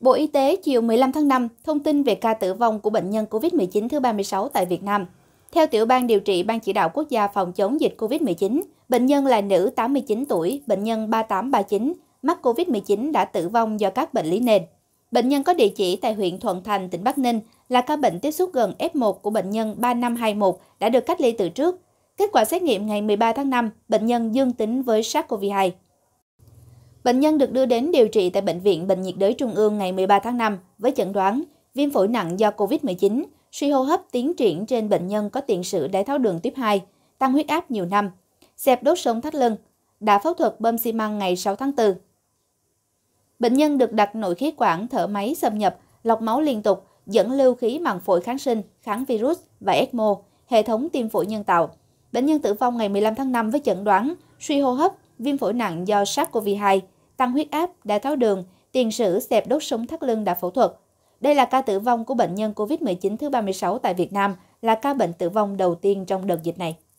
Bộ Y tế chiều 15 tháng 5 thông tin về ca tử vong của bệnh nhân COVID-19 thứ 36 tại Việt Nam. Theo tiểu ban điều trị Ban chỉ đạo quốc gia phòng chống dịch COVID-19, bệnh nhân là nữ 89 tuổi, bệnh nhân 3839, mắc COVID-19 đã tử vong do các bệnh lý nền. Bệnh nhân có địa chỉ tại huyện Thuận Thành, tỉnh Bắc Ninh, là ca bệnh tiếp xúc gần F1 của bệnh nhân 3521 đã được cách ly từ trước. Kết quả xét nghiệm ngày 13 tháng 5, bệnh nhân dương tính với SARS-CoV-2. Bệnh nhân được đưa đến điều trị tại Bệnh viện Bệnh nhiệt đới Trung ương ngày 13 tháng 5 với chẩn đoán viêm phổi nặng do COVID-19, suy hô hấp tiến triển trên bệnh nhân có tiền sử đái tháo đường tuyếp 2, tăng huyết áp nhiều năm, xẹp đốt sống thắt lưng, đã phẫu thuật bơm xi măng ngày 6 tháng 4. Bệnh nhân được đặt nội khí quản thở máy xâm nhập, lọc máu liên tục, dẫn lưu khí màng phổi kháng sinh, kháng virus và ECMO, hệ thống tim phổi nhân tạo. Bệnh nhân tử vong ngày 15 tháng 5 với chẩn đoán suy hô hấp viêm phổi nặng do SARS-CoV-2, tăng huyết áp, đái tháo đường, tiền sử xẹp đốt sống thắt lưng đã phẫu thuật. Đây là ca tử vong của bệnh nhân COVID-19 thứ 36 tại Việt Nam, là ca bệnh tử vong đầu tiên trong đợt dịch này.